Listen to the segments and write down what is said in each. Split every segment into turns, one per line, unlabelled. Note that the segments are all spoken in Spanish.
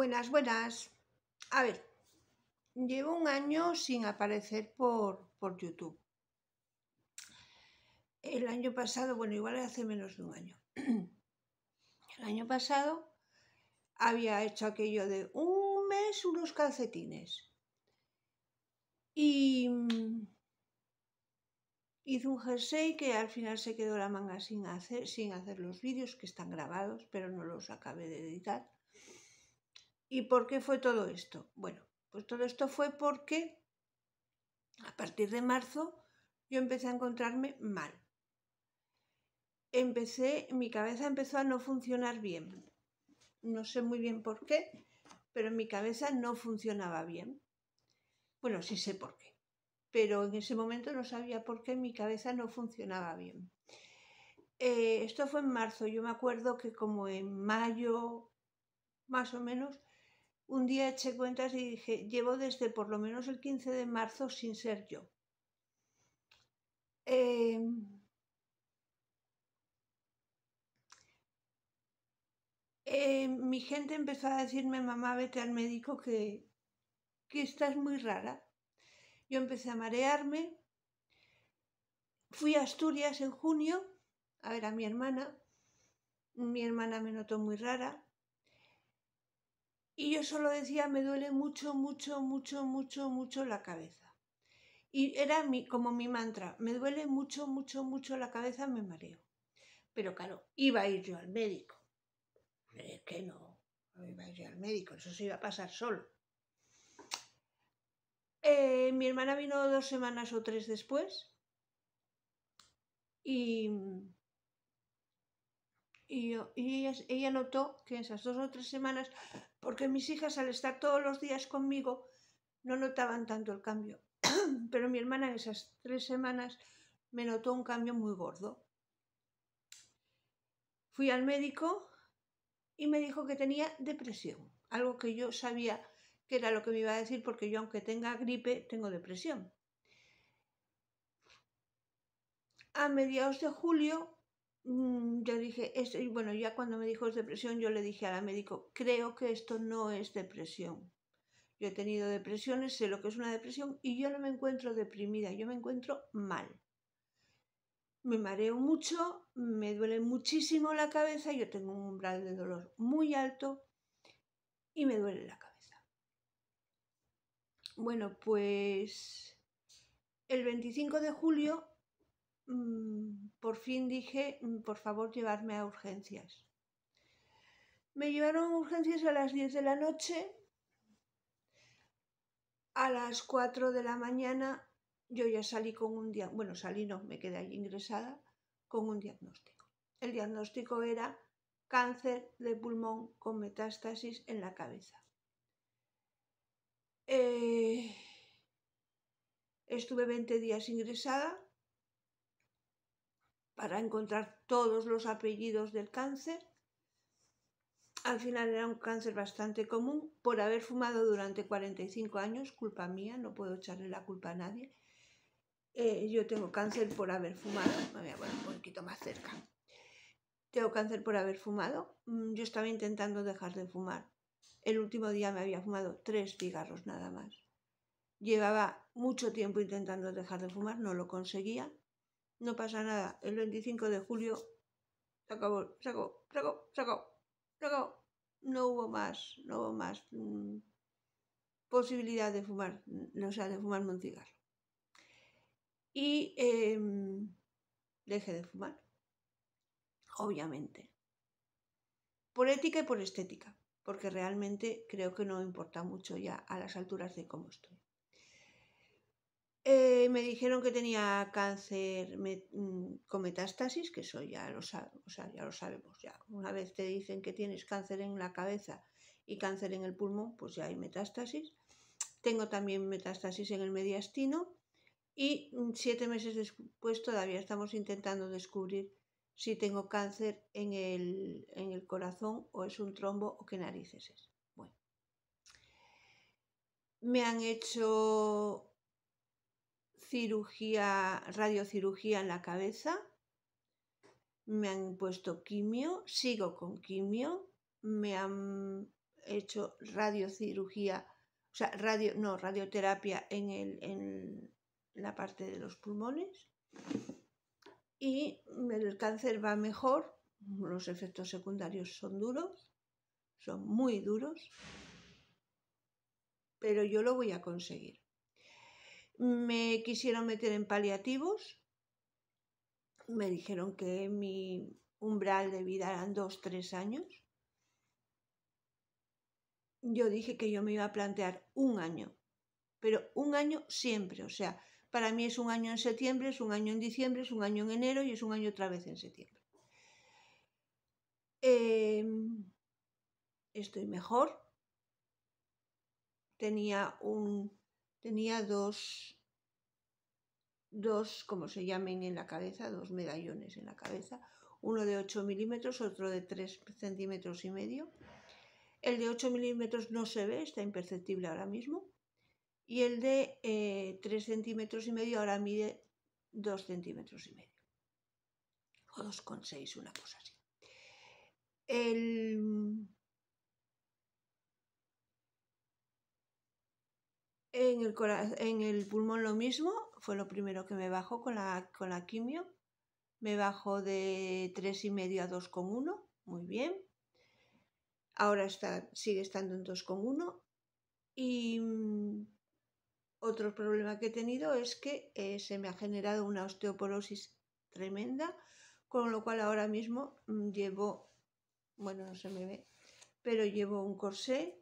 Buenas, buenas. A ver, llevo un año sin aparecer por, por YouTube. El año pasado, bueno, igual hace menos de un año. El año pasado había hecho aquello de un mes unos calcetines. Y mm, hice un jersey que al final se quedó la manga sin hacer, sin hacer los vídeos que están grabados, pero no los acabé de editar. ¿Y por qué fue todo esto? Bueno, pues todo esto fue porque a partir de marzo yo empecé a encontrarme mal. Empecé, mi cabeza empezó a no funcionar bien. No sé muy bien por qué, pero mi cabeza no funcionaba bien. Bueno, sí sé por qué, pero en ese momento no sabía por qué mi cabeza no funcionaba bien. Eh, esto fue en marzo, yo me acuerdo que como en mayo, más o menos, un día eché cuentas y dije, llevo desde por lo menos el 15 de marzo sin ser yo. Em, em, mi gente empezó a decirme, mamá, vete al médico que, que estás muy rara. Yo empecé a marearme. Fui a Asturias en junio a ver a mi hermana. Mi hermana me notó muy rara. Y yo solo decía, me duele mucho, mucho, mucho, mucho, mucho la cabeza. Y era mi, como mi mantra, me duele mucho, mucho, mucho la cabeza, me mareo. Pero claro, iba a ir yo al médico. Es que no, iba a ir yo al médico, eso se iba a pasar solo. Eh, mi hermana vino dos semanas o tres después y, ella, ella, notó que en esas dos o tres semanas porque mis hijas al estar todos los días conmigo no notaban tanto el cambio. Pero mi hermana en esas tres semanas me notó un cambio muy gordo. Fui al médico y me dijo que tenía depresión, algo que yo sabía que era lo que me iba a decir porque yo aunque tenga gripe tengo depresión. A mediados de julio Mm, yo dije, esto, y bueno, ya cuando me dijo es depresión, yo le dije a la médico, creo que esto no es depresión. Yo he tenido depresiones, sé lo que es una depresión y yo no me encuentro deprimida, yo me encuentro mal. Me mareo mucho, me duele muchísimo la cabeza, yo tengo un umbral de dolor muy alto y me duele la cabeza. Bueno, pues el 25 de julio Mm, por fin dije, mm, por favor, llevarme a urgencias. Me llevaron a urgencias a las 10 de la noche. A las 4 de la mañana yo ya salí con un día, bueno, salí no, me quedé ahí ingresada con un diagnóstico. El diagnóstico era cáncer de pulmón con metástasis en la cabeza. Eh, estuve 20 días ingresada para encontrar todos los apellidos del cáncer. Al final era un cáncer bastante común por haber fumado durante 45 años, culpa mía, no puedo echarle la culpa a nadie. Eh, yo tengo cáncer por haber fumado, me voy a poner un poquito más cerca. Tengo cáncer por haber fumado, mm, yo estaba intentando dejar de fumar. El último día me había fumado tres cigarros nada más. Llevaba mucho tiempo intentando dejar de fumar, no lo conseguía, no pasa nada. El 25 de julio se acabó, se acabó, se acabó, No hubo más, no hubo más mm, posibilidad de fumar, mm, o sea, de fumarme un cigarro. Y deje em, dejé de fumar, obviamente. Por ética y por estética, porque realmente creo que no importa mucho ya a las alturas de cómo estoy. Eh, me dijeron que tenía cáncer mm, con metástasis, que eso ya lo, ya lo sabemos. Ya. Una vez te dicen que tienes cáncer en la cabeza y cáncer en el pulmón, pues ya hay metástasis. Tengo también metástasis en el mediastino y mm, siete meses después todavía estamos intentando descubrir si tengo cáncer en el, en el corazón o es un trombo o qué narices es. Bueno. Me han hecho cirugía, radiocirugía en la cabeza, me han puesto quimio, sigo con quimio, me han hecho radiocirugía, o sea, radio, no, radioterapia en, el, en la parte de los pulmones y el cáncer va mejor, los efectos secundarios son duros, son muy duros, pero yo lo voy a conseguir me quisieron meter en paliativos, me dijeron que mi umbral de vida eran dos, tres años. Yo dije que yo me iba a plantear un año, pero un año siempre, o sea, para mí es un año en septiembre, es un año en diciembre, es un año en enero y es un año otra vez en septiembre. Em, estoy mejor. Tenía un tenía dos, como se llamen en la cabeza, dos medallones en la cabeza, uno de 8 milímetros, otro de 3 centímetros y medio. El de 8 milímetros no se ve, está imperceptible ahora mismo. Y el de 3 eh, centímetros y medio ahora mide 2 centímetros y medio. O 2,6, una cosa así. El, en el, pulmón lo mismo, fue lo primero que me bajó con la, quimio. Me bajó de 3,5 a 2,1, muy bien. Ahora está, sigue estando en 2,1. Y mm, otro problema que he tenido es que eh, se me ha generado una osteoporosis tremenda, con lo cual ahora mismo mm, llevo, bueno, no se me ve, pero llevo un corsé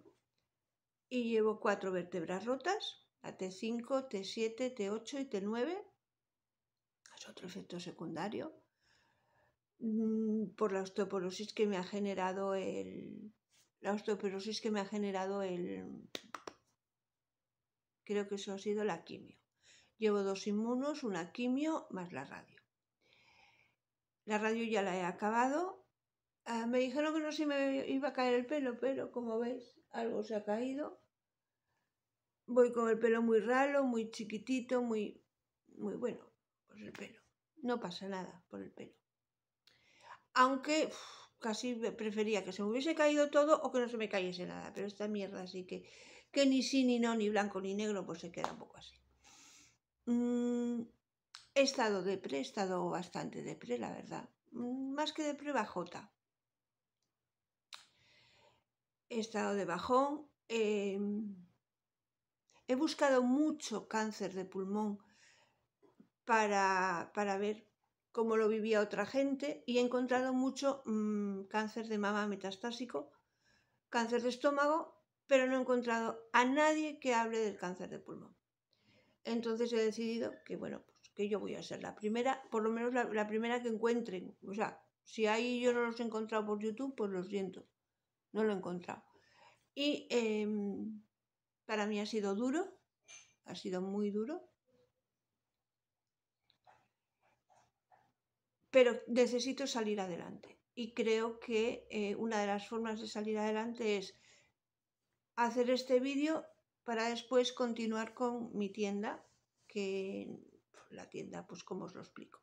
y llevo cuatro vértebras rotas, la T5, T7, T8 y T9. Es otro efecto secundario mm, por la osteoporosis que me ha generado el la osteoporosis que me ha generado el creo que eso ha sido la quimio. Llevo dos inmunos, una quimio más la radio. La radio ya la he acabado. Ah, me dijeron que no se me iba a caer el pelo, pero como veis, algo se ha caído. Voy con el pelo muy ralo, muy chiquitito, muy, muy bueno, por el pelo. No pasa nada por el pelo. Aunque casi prefería que se me hubiese caído todo o que no se me cayese nada, pero esta mierda así que, que ni sí, ni no, ni blanco, ni negro, pues se queda un poco así. Mm, he estado depre, he estado bastante pre la verdad. Mm, más que prueba bajota he estado de bajón, em, he buscado mucho cáncer de pulmón para, ver cómo lo vivía otra gente y he encontrado mucho mm, cáncer de mama metastásico, cáncer de estómago, pero no he encontrado a nadie que hable del cáncer de pulmón. Entonces he decidido que, bueno, pues, que yo voy a ser la primera, por lo menos la, primera que encuentren. O sea, si ahí yo no los he encontrado por YouTube, pues los siento no lo he encontrado. Y em, para mí ha sido duro, ha sido muy duro. Pero necesito salir adelante. Y creo que eh, una de las formas de salir adelante es hacer este vídeo para después continuar con mi tienda, que la tienda, pues como os lo explico.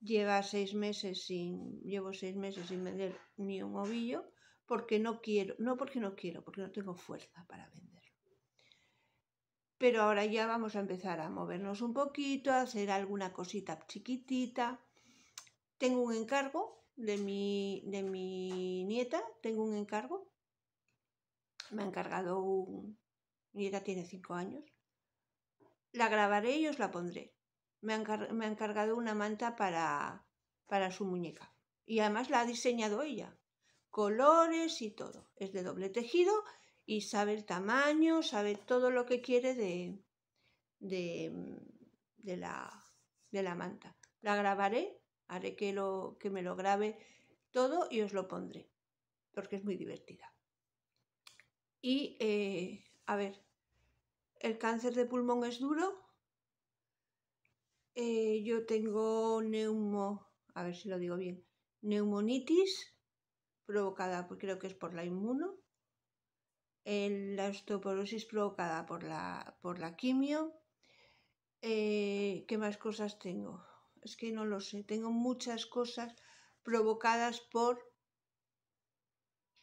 Lleva seis meses sin, llevo seis meses sin vender ni un ovillo porque no quiero, no porque no quiero, porque no tengo fuerza para venderlo. Pero ahora ya vamos a empezar a movernos un poquito, a hacer alguna cosita chiquitita. Tengo un encargo de mi, de mi nieta, tengo un encargo. Me ha encargado un... Mi nieta tiene cinco años. La grabaré y os la pondré. Me ha, encargado una manta para, para su muñeca. Y además la ha diseñado ella colores y todo. Es de doble tejido y sabe el tamaño, sabe todo lo que quiere de, de, la, de la manta. La grabaré, haré que, lo, que me lo grabe todo y os lo pondré, porque es muy divertida. Y, eh, a ver, el cáncer de pulmón es duro. Eh, yo tengo neumo, a ver si lo digo bien, neumonitis, provocada, creo que es por la inmuno, la osteoporosis provocada por la, por la quimio. Eh, ¿Qué más cosas tengo? Es que no lo sé, tengo muchas cosas provocadas por...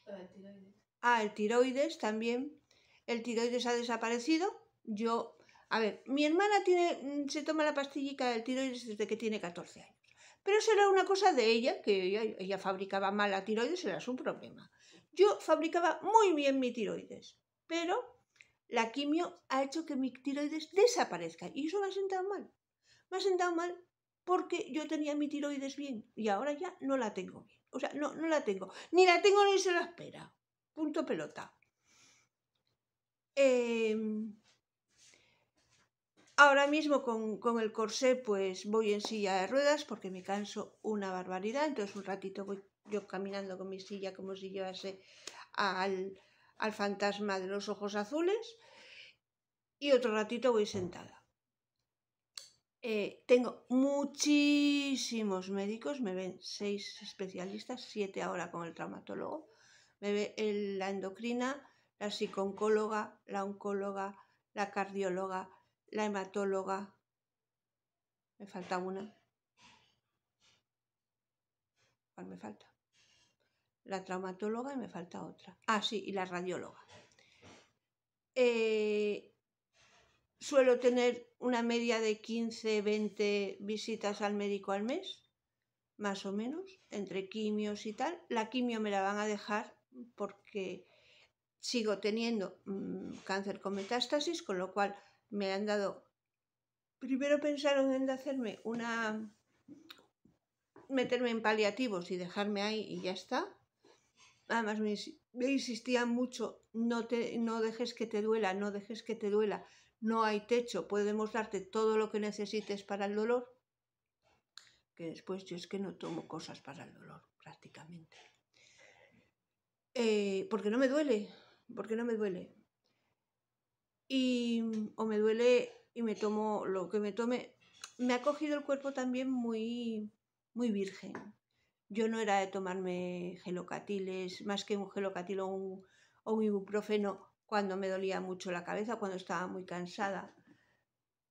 El tiroides. Ah, el tiroides también. El tiroides ha desaparecido. Yo, a ver, mi hermana tiene, mm, se toma la pastillita del tiroides desde que tiene 14 años. Pero eso era una cosa de ella, que ella, fabricaba mal la tiroides, era su problema. Yo fabricaba muy bien mi tiroides, pero la quimio ha hecho que mi tiroides desaparezca y eso me ha sentado mal. Me ha sentado mal porque yo tenía mi tiroides bien y ahora ya no la tengo bien. O sea, no, no la tengo. Ni la tengo ni se la espera. Punto pelota. Eh, Ahora mismo con, el corsé pues voy en silla de ruedas porque me canso una barbaridad, entonces un ratito voy yo caminando con mi silla como si llevase al, al fantasma de los ojos azules y otro ratito voy sentada. Eh, tengo muchísimos médicos, me ven seis especialistas, siete ahora con el traumatólogo, me ve la endocrina, la psiconcóloga, la oncóloga, la cardióloga, la hematóloga. Me falta una. ¿Cuál me falta? La traumatóloga y me falta otra. Ah, sí, y la radióloga. Eh, suelo tener una media de 15, 20 visitas al médico al mes, más o menos, entre quimios y tal. La quimio me la van a dejar porque sigo teniendo mm, cáncer con metástasis, con lo cual me han dado... Primero pensaron en hacerme una... meterme en paliativos y dejarme ahí y ya está. Además me, insistían mucho, no, te, no dejes que te duela, no dejes que te duela, no hay techo, podemos darte todo lo que necesites para el dolor. Que después yo es que no tomo cosas para el dolor, prácticamente. Eh, porque no me duele, porque no me duele y o me duele y me tomo lo que me tome. Me ha cogido el cuerpo también muy, muy virgen. Yo no era de tomarme gelocatiles, más que un gelocatil o un, ibuprofeno cuando me dolía mucho la cabeza, cuando estaba muy cansada.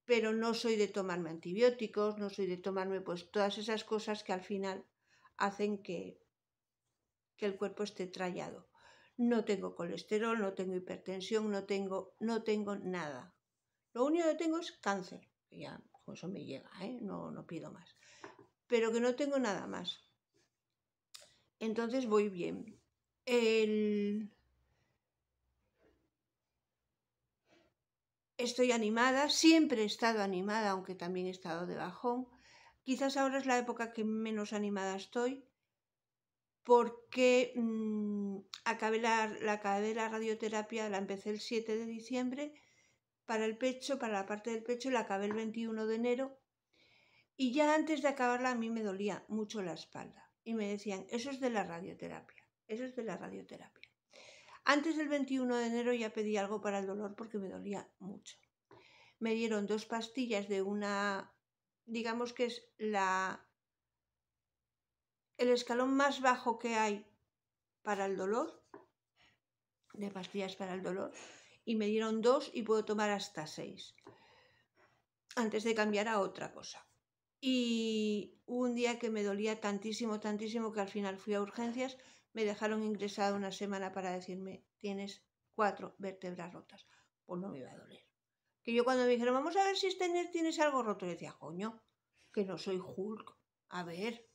Pero no soy de tomarme antibióticos, no soy de tomarme pues todas esas cosas que al final hacen que, que el cuerpo esté trallado no tengo colesterol, no tengo hipertensión, no tengo, no tengo nada. Lo único que tengo es cáncer, ya con eso me llega, ¿eh? no, no pido más. Pero que no tengo nada más. Entonces voy bien. Estoy animada, siempre he estado animada, aunque también he estado de bajón. Quizás ahora es la época que menos animada estoy, porque mm, acabé la, acabé la radioterapia, la empecé el 7 de diciembre para el pecho, para la parte del pecho, la acabé el 21 de enero y ya antes de acabarla a mí me dolía mucho la espalda y me decían, eso es de la radioterapia, eso es de la radioterapia. Antes del 21 de enero ya pedí algo para el dolor porque me dolía mucho. Me dieron dos pastillas de una, digamos que es la el escalón más bajo que hay para el dolor, de pastillas para el dolor, y me dieron dos y puedo tomar hasta seis, antes de cambiar a otra cosa. Y un día que me dolía tantísimo, tantísimo, que al final fui a urgencias, me dejaron ingresada una semana para decirme, tienes cuatro vértebras rotas. Pues no me iba a doler. Que yo cuando me dijeron, vamos a ver si este tienes algo roto, le decía, coño, que no soy Hulk. A ver,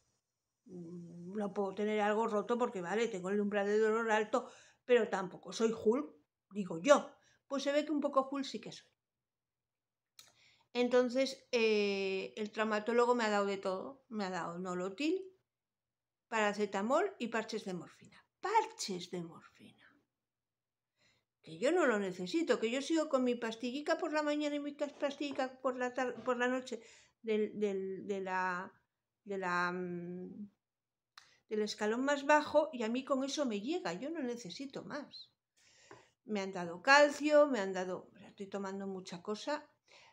Mm, no puedo tener algo roto porque, vale, tengo el umbral de dolor alto, pero tampoco soy Hulk, digo yo. Pues se ve que un poco full sí que soy. Entonces, eh, el traumatólogo me ha dado de todo. Me ha dado nolotil, paracetamol y parches de morfina. Parches de morfina. Que yo no lo necesito, que yo sigo con mi pastillica por la mañana y mi pastillica por la, por la noche de la de la, mm, del escalón más bajo y a mí con eso me llega, yo no necesito más. Me han dado calcio, me han dado, estoy tomando mucha cosa,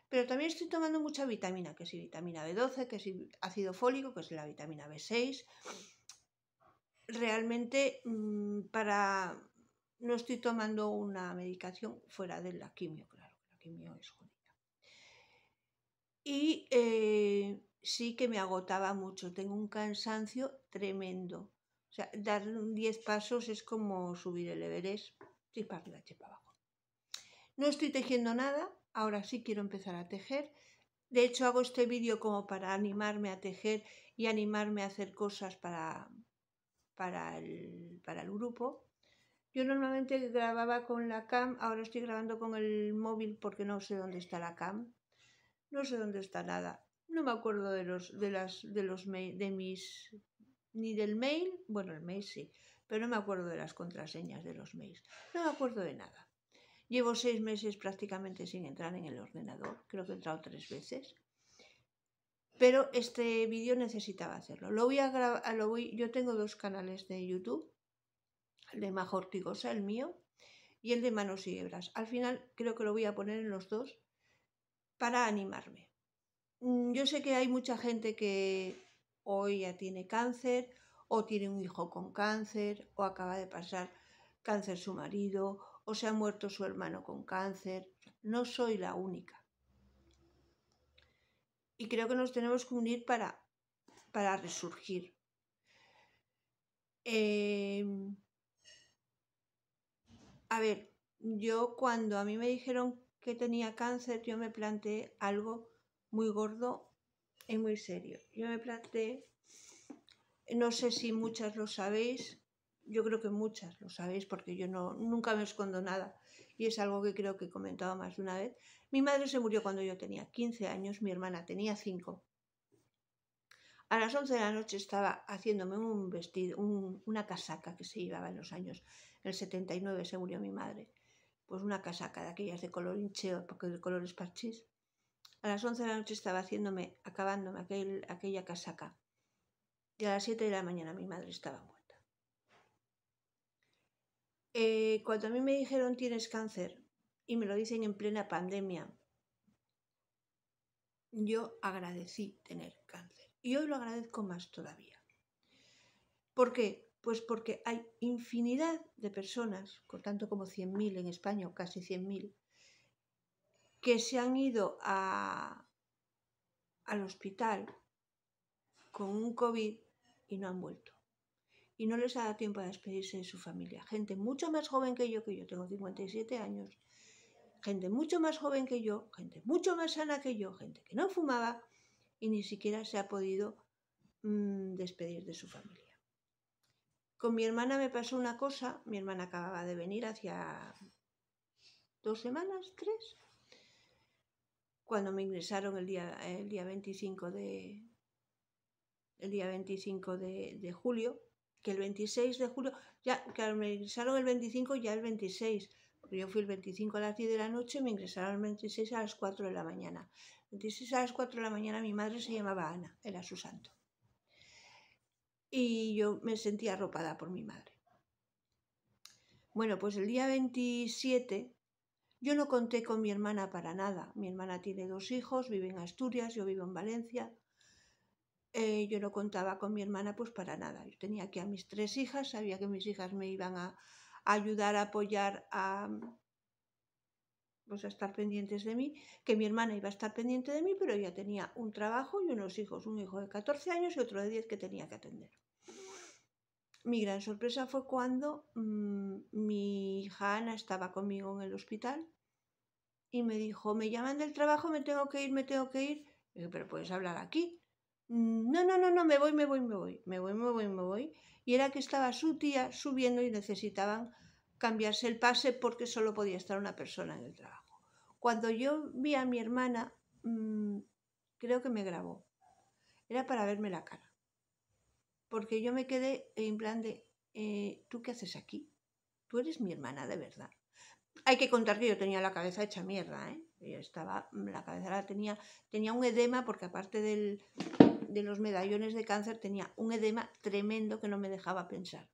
pero también estoy tomando mucha vitamina, que es vitamina B12, que es ácido fólico, que es la vitamina B6. Realmente mm, para no estoy tomando una medicación fuera de la quimio, claro, la quimio es jodida. Y eh, sí que me agotaba mucho, tengo un cansancio tremendo. O sea, dar 10 pasos es como subir el Everest, y para la abajo. No estoy tejiendo nada, ahora sí quiero empezar a tejer. De hecho, hago este vídeo como para animarme a tejer y animarme a hacer cosas para, para, el, para el grupo. Yo normalmente grababa con la cam, ahora estoy grabando con el móvil porque no sé dónde está la cam. No sé dónde está nada no me acuerdo de los, de las, de los de mis, ni del mail, bueno, el mail sí, pero no me acuerdo de las contraseñas de los mails, no me acuerdo de nada. Llevo seis meses prácticamente sin entrar en el ordenador, creo que he entrado tres veces, pero este vídeo necesitaba hacerlo. Lo voy a grabar, lo voy, yo tengo dos canales de YouTube, el de Majortigosa, el mío, y el de Manos y Hebras. Al final creo que lo voy a poner en los dos para animarme. Mm, yo sé que hay mucha gente que hoy ya tiene cáncer o tiene un hijo con cáncer o acaba de pasar cáncer su marido o se ha muerto su hermano con cáncer. No soy la única. Y creo que nos tenemos que unir para, resurgir. Em, a ver, yo cuando a mí me dijeron que tenía cáncer, yo me planteé algo muy gordo y muy serio. Yo me planteé, no sé si muchas lo sabéis, yo creo que muchas lo sabéis porque yo no, nunca me escondo nada y es algo que creo que he comentado más de una vez. Mi madre se murió cuando yo tenía 15 años, mi hermana tenía 5. A las 11 de la noche estaba haciéndome un vestido, una casaca que se llevaba en los años. En el 79 se murió mi madre. Pues una casaca de aquellas de color hincheo, porque de es parchís. A las 11 de la noche estaba haciéndome, acabándome aquella casaca. Y a las 7 de la mañana mi madre estaba muerta. Eh, cuando a mí me dijeron tienes cáncer y me lo dicen en plena pandemia, yo agradecí tener cáncer. Y hoy lo agradezco más todavía. ¿Por qué? Pues porque hay infinidad de personas, con tanto como 100.000 en España, o casi 100.000, que se han ido a, al hospital con un COVID y no han vuelto. Y no les ha dado tiempo a despedirse de su familia. Gente mucho más joven que yo, que yo tengo 57 años, gente mucho más joven que yo, gente mucho más sana que yo, gente que no fumaba y ni siquiera se ha podido mm, despedir de su familia. Con mi hermana me pasó una cosa, mi hermana acababa de venir hacia dos semanas, tres, cuando me ingresaron el día, el día 25 de el día 25 de, julio, que el 26 de julio, ya, claro, me ingresaron el 25 ya el 26, porque yo fui el 25 a las 10 de la noche me ingresaron el 26 a las 4 de la mañana. El 26 a las 4 de la mañana mi madre se llamaba Ana, era su santo. Y yo me sentía arropada por mi madre. Bueno, pues el día 27 yo no conté con mi hermana para nada. Mi hermana tiene dos hijos, vive en Asturias, yo vivo en Valencia. Eh, yo no contaba con mi hermana pues para nada. Yo tenía aquí a mis tres hijas, sabía que mis hijas me iban a, ayudar, a apoyar, a, pues, a estar pendientes de mí, que mi hermana iba a estar pendiente de mí, pero ella tenía un trabajo y unos hijos, un hijo de 14 años y otro de 10 que tenía que atender mi gran sorpresa fue cuando mm, mi hija Ana estaba conmigo en el hospital y me dijo, me llaman del trabajo, me tengo que ir, me tengo que ir. pero puedes hablar aquí. Mm, no, no, no, no, me voy, me voy, me voy, me voy, me voy, me voy. Y era que estaba su tía subiendo y necesitaban cambiarse el pase porque solo podía estar una persona en el trabajo. Cuando yo vi a mi hermana, mm, creo que me grabó. Era para verme la cara porque yo me quedé en plan de, eh, ¿tú qué haces aquí? Tú eres mi hermana de verdad. Hay que contar que yo tenía la cabeza hecha mierda, ¿eh? Yo estaba, la cabeza la tenía, tenía un edema porque aparte de los medallones de cáncer tenía un edema tremendo que no me dejaba pensar.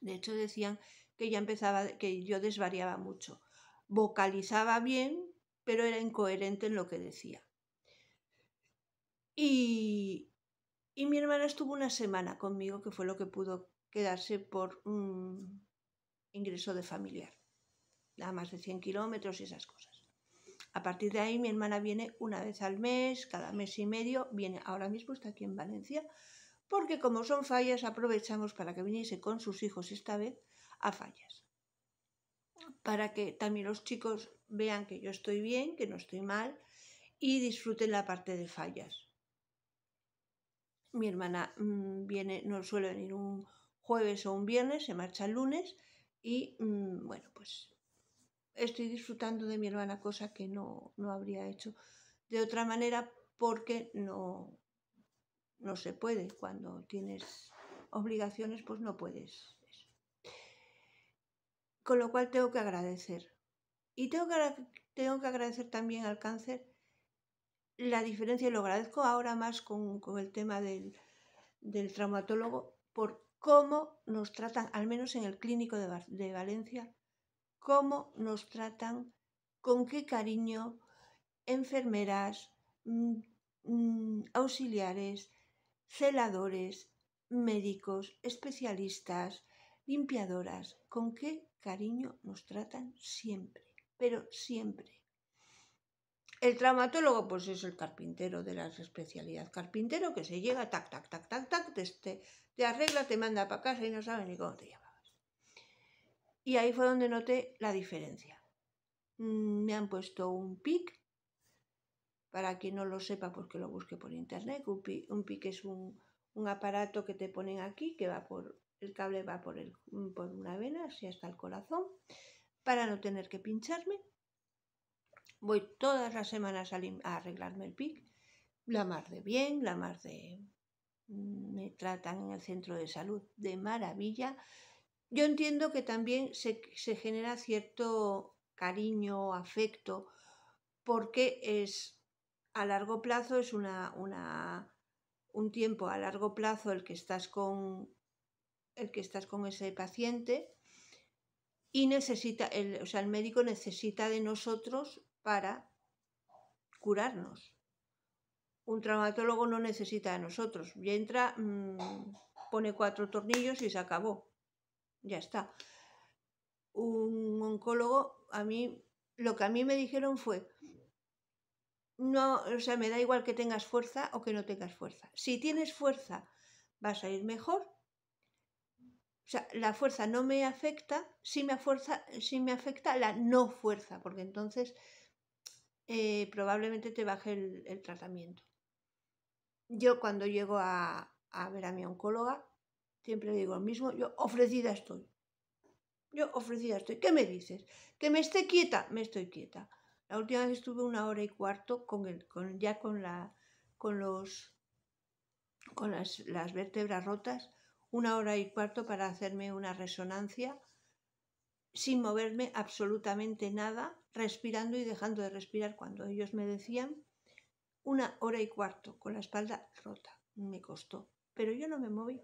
De hecho decían que ya empezaba, que yo desvariaba mucho. Vocalizaba bien, pero era incoherente en lo que decía. Y, y mi hermana estuvo una semana conmigo, que fue lo que pudo quedarse por un ingreso de familiar, nada más de 100 kilómetros y esas cosas. A partir de ahí mi hermana viene una vez al mes, cada mes y medio, viene ahora mismo, está aquí en Valencia, porque como son fallas aprovechamos para que viniese con sus hijos esta vez a fallas. Para que también los chicos vean que yo estoy bien, que no estoy mal y disfruten la parte de fallas mi hermana mm, viene, no suele venir un jueves o un viernes, se marcha el lunes y mm, bueno, pues estoy disfrutando de mi hermana, cosa que no, no habría hecho de otra manera porque no, no se puede. Cuando tienes obligaciones, pues no puedes. Con lo cual tengo que agradecer. Y tengo tengo que agradecer también al cáncer la diferencia, y lo agradezco ahora más con, el tema del, traumatólogo, por cómo nos tratan, al menos en el clínico de, Valencia, cómo nos tratan, con qué cariño, enfermeras, mm, mm, auxiliares, celadores, médicos, especialistas, limpiadoras, con qué cariño nos tratan siempre, pero siempre. El traumatólogo, pues es el carpintero de la especialidad. Carpintero que se llega, tac, tac, tac, tac, tac, te, arregla, te manda para casa y no sabe ni cómo te llamabas. Y ahí fue donde noté la diferencia. Mm, me han puesto un PIC. Para quien no lo sepa, pues que lo busque por internet. Un PIC, es un, aparato que te ponen aquí, que va por, el cable va por, el, por una vena, así hasta el corazón, para no tener que pincharme Voy todas las semanas a, arreglarme el PIC, la mar de bien, la mar de... Mm, me tratan en el centro de salud de maravilla. Yo entiendo que también se, genera cierto cariño, afecto, porque es a largo plazo, es una, un tiempo a largo plazo el que estás con, el que estás con ese paciente y necesita, el, o sea, el médico necesita de nosotros para curarnos. Un traumatólogo no necesita de nosotros. Ya entra, mm, pone cuatro tornillos y se acabó. Ya está. Un oncólogo, a mí, lo que a mí me dijeron fue, no, o sea, me da igual que tengas fuerza o que no tengas fuerza. Si tienes fuerza, vas a ir mejor. O sea, la fuerza no me afecta, Si me, sí me afecta la no fuerza, porque entonces eh, probablemente te baje el, tratamiento. Yo cuando llego a, ver a mi oncóloga, siempre digo lo mismo, yo ofrecida estoy. Yo ofrecida estoy. ¿Qué me dices? ¿Que me esté quieta? Me estoy quieta. La última vez estuve una hora y cuarto con ya con, con, los, con las, las vértebras rotas, una hora y cuarto para hacerme una resonancia sin moverme absolutamente nada, respirando y dejando de respirar cuando ellos me decían, una hora y cuarto con la espalda rota. Me costó, pero yo no me moví.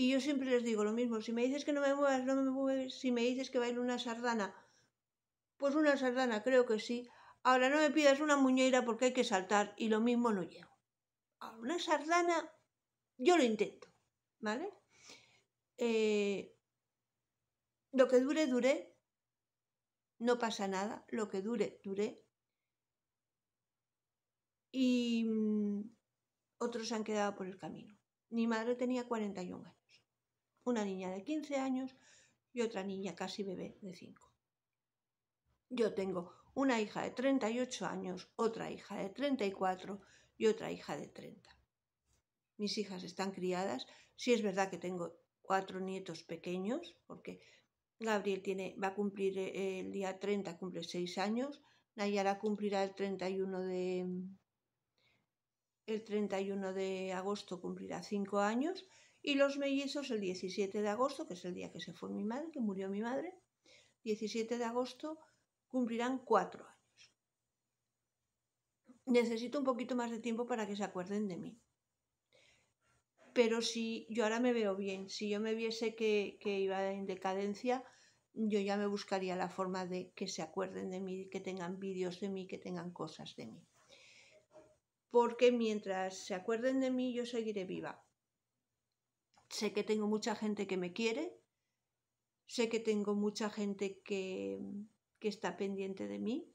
Y yo siempre les digo lo mismo, si me dices que no me muevas, no me mueves, si me dices que ir una sardana, pues una sardana creo que sí. Ahora no me pidas una muñeira porque hay que saltar y lo mismo no llego. Ahora una sardana yo lo intento, ¿vale? Eh, lo que dure, dure. No pasa nada. Lo que dure, dure. Y mm, otros se han quedado por el camino. Mi madre tenía 41 años. Una niña de 15 años y otra niña casi bebé de 5. Yo tengo una hija de 38 años, otra hija de 34 y otra hija de 30. Mis hijas están criadas. Sí es verdad que tengo cuatro nietos pequeños, porque Gabriel tiene, va a cumplir eh, el día 30, cumple 6 años. Nayara cumplirá el 31 de, mm, el 31 de agosto cumplirá 5 años y los mellizos el 17 de agosto, que es el día que se fue mi madre, que murió mi madre, 17 de agosto cumplirán 4 años. Necesito un poquito más de tiempo para que se acuerden de mí pero si yo ahora me veo bien, si yo me viese que, iba en decadencia, yo ya me buscaría la forma de que se acuerden de mí, que tengan vídeos de mí, que tengan cosas de mí. Porque mientras se acuerden de mí, yo seguiré viva. Sé que tengo mucha gente que me quiere, sé que tengo mucha gente que, que está pendiente de mí,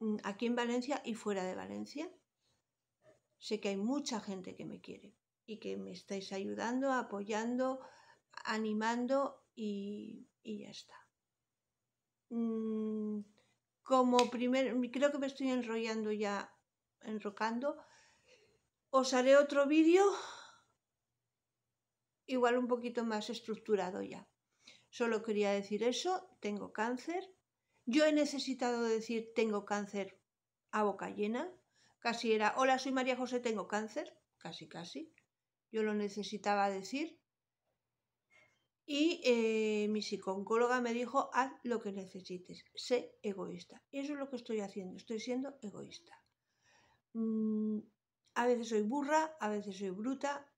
mm, aquí en Valencia y fuera de Valencia. Sé que hay mucha gente que me quiere y que me estáis ayudando, apoyando, animando y, y ya está. Mm, como primero, creo que me estoy enrollando ya, enrocando. Os haré otro vídeo, igual un poquito más estructurado ya. Solo quería decir eso, tengo cáncer. Yo he necesitado decir tengo cáncer a boca llena, Casi era, hola, soy María José, tengo cáncer. Casi, casi. Yo lo necesitaba decir. Y eh, mi psicóloga me dijo, haz lo que necesites, sé egoísta. Y eso es lo que estoy haciendo, estoy siendo egoísta. Mm, a veces soy burra, a veces soy bruta.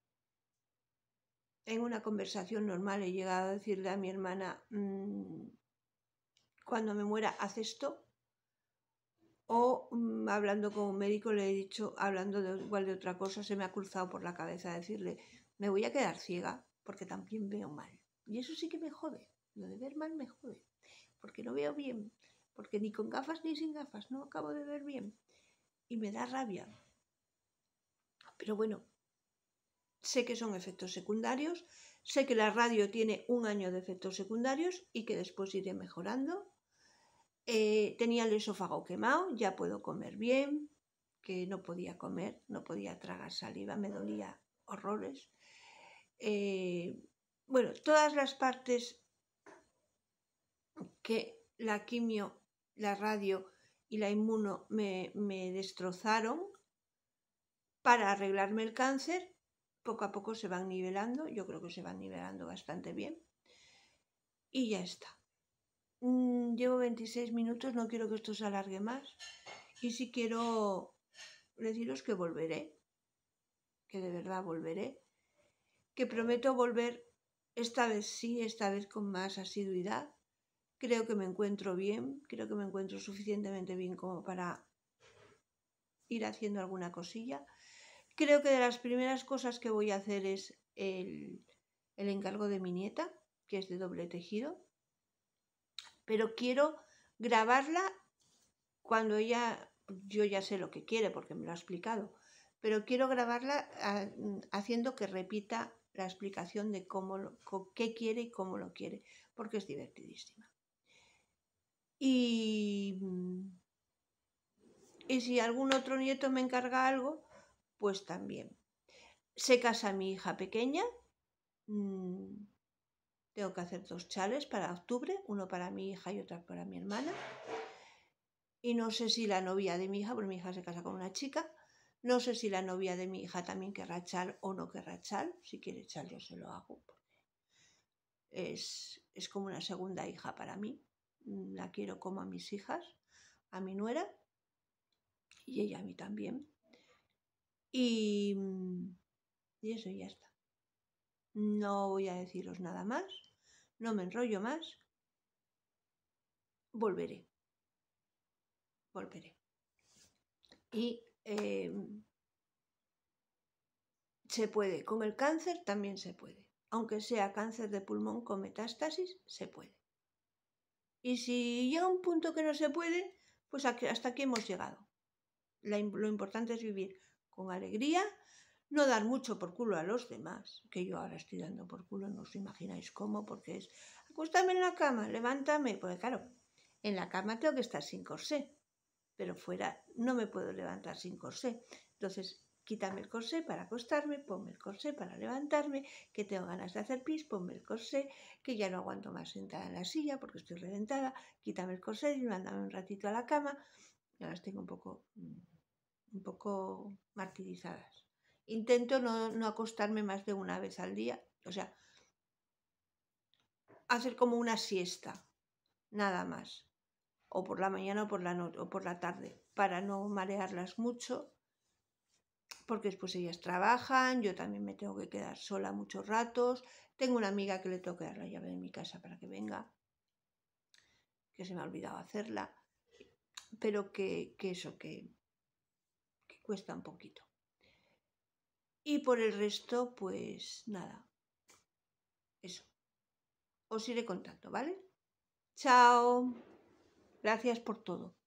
En una conversación normal he llegado a decirle a mi hermana, mm, cuando me muera, haz esto o mm, hablando con un médico le he dicho, hablando de, igual de otra cosa, se me ha cruzado por la cabeza decirle, me voy a quedar ciega porque también veo mal. Y eso sí que me jode, lo de ver mal me jode, porque no veo bien, porque ni con gafas ni sin gafas no acabo de ver bien. Y me da rabia. Pero bueno, sé que son efectos secundarios, sé que la radio tiene un año de efectos secundarios y que después iré mejorando eh, tenía el esófago quemado, ya puedo comer bien, que no podía comer, no podía tragar saliva, me dolía horrores. Eh, bueno, todas las partes que la quimio, la radio y la inmuno me destrozaron para arreglarme el cáncer, poco a poco se van nivelando, yo creo que se van nivelando bastante bien. Y ya está. Mm, llevo 26 minutos, no quiero que esto se alargue más. Y sí quiero deciros que volveré, que de verdad volveré, que prometo volver esta vez sí, esta vez con más asiduidad. Creo que me encuentro bien, creo que me encuentro suficientemente bien como para ir haciendo alguna cosilla. Creo que de las primeras cosas que voy a hacer es el, el encargo de mi nieta, que es de doble tejido pero quiero grabarla cuando ella, yo ya sé lo que quiere porque me lo ha explicado, pero quiero grabarla ah, mm, haciendo que repita la explicación de cómo qué quiere y cómo lo quiere, porque es divertidísima. Mm, y, si algún otro nieto me encarga algo, pues también. Se casa mi hija pequeña. Mm, tengo que hacer dos chales para octubre, uno para mi hija y otro para mi hermana. Y no sé si la novia de mi hija, porque mi hija se casa con una chica, no sé si la novia de mi hija también querrá chal o no querrá chal. Si quiere chal yo se lo hago, es, es como una segunda hija para mí. La quiero como a mis hijas, a mi nuera y ella a mí también. Y, y eso ya está. No voy a deciros nada más, no me enrollo más. Volveré. Volveré. Y em, se puede. Con el cáncer también se puede. Aunque sea cáncer de pulmón con metástasis, se puede. Y si llega un punto que no se puede, pues hasta aquí hemos llegado. lo importante es vivir con alegría, no dar mucho por culo a los demás, que yo ahora estoy dando por culo, no os imagináis cómo, porque es, acústame en la cama, levántame, porque claro, en la cama tengo que estar sin corsé, pero fuera no me puedo levantar sin corsé. Entonces, quítame el corsé para acostarme, ponme el corsé para levantarme, que tengo ganas de hacer pis, ponme el corsé, que ya no aguanto más sentada en la silla porque estoy reventada, quítame el corsé y mándame un ratito a la cama. Ya las tengo un poco, mm, un poco martirizadas. Intento no, acostarme más de una vez al día, o sea, hacer como una siesta, nada más, o por la mañana o por la noche o por la tarde, para no marearlas mucho, porque después ellas trabajan, yo también me tengo que quedar sola muchos ratos, tengo una amiga que le tengo que dar la llave de mi casa para que venga, que se me ha olvidado hacerla, pero que, eso, que cuesta un poquito. Y por el resto, pues nada. Eso. Os iré contando, ¿vale? Chao. Gracias por todo.